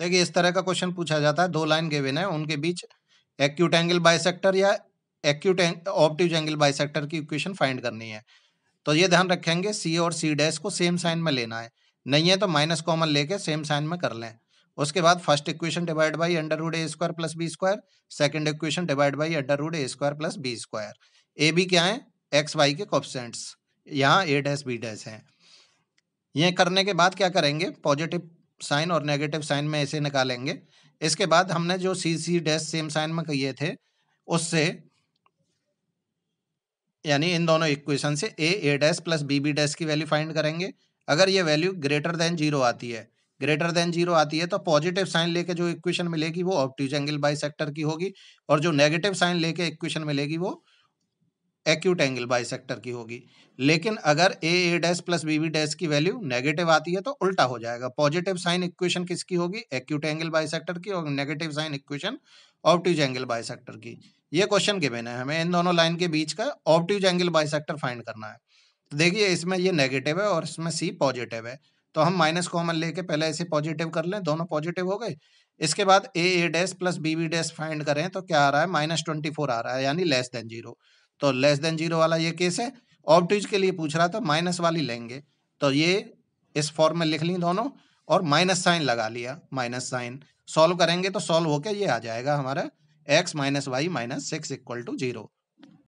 देखिए इस तरह का क्वेश्चन पूछा जाता है दो लाइन गिवन है उनके बीच एक्यूट एंगल बाइसेक्टर या एक्यूट ऑप्टिव एंगल बाइसेक्टर की इक्वेशन फाइंड करनी है तो ये ध्यान रखेंगे सी और सी डैश को सेम साइन में लेना है नहीं है तो माइनस कॉमन लेके सेम साइन में कर लें उसके बाद first equation divide by under root A square plus B square second equation divide by under root A square plus B square A B क्या है एक्स वाई के कॉप्सेंट्स यहाँ ए डैश बी डैश है ये करने के बाद क्या करेंगे पॉजिटिव साइन और नेगेटिव साइन में ऐसे निकालेंगे इसके बाद हमने जो C C dash same sign में किए थे उससे यानी इन दोनों इक्वेशन से A A dash plus B B dash की वैल्यू फाइंड करेंगे अगर ये वैल्यू ग्रेटर देन जीरो आती है ग्रेटर देन जीरो आती है तो पॉजिटिव साइन लेके जो इक्वेशन मिलेगी वो ऑप्टिज एंगल बाई की होगी और जो नेगेटिव साइन लेके इक्वेशन मिलेगी वो एक्यूट एंगल बाई की होगी लेकिन अगर A A dash plus B B dash की वैल्यू नेगेटिव आती है तो उल्टा हो जाएगा पॉजिटिव साइन इक्वेशन किसकी होगी एक्यूट एंगल बाई की और negative sign equation obtuse angle by की ये क्वेश्चन गिवेन है हमें इन दोनों लाइन के बीच का ऑप्टिज एंगल बाई फाइंड करना है तो देखिए इसमें ये नेगेटिव है और इसमें सी पॉजिटिव है तो हम माइनस कॉमन लेके पहले इसे पॉजिटिव कर लें दोनों पॉजिटिव हो गए इसके बाद A A dash plus B B dash find करें तो क्या आ रहा है माइनस ट्वेंटी फोर आ रहा है यानी लेस देन जीरो तो लेस देन जीरो वाला ये केस है ऑप्टिज के लिए पूछ रहा था माइनस वाली लेंगे तो ये इस फॉर्म में लिख ली दोनों और माइनस साइन लगा लिया माइनस साइन सॉल्व करेंगे तो सॉल्व होकर ये आ जाएगा हमारा X minus Y minus six equal to zero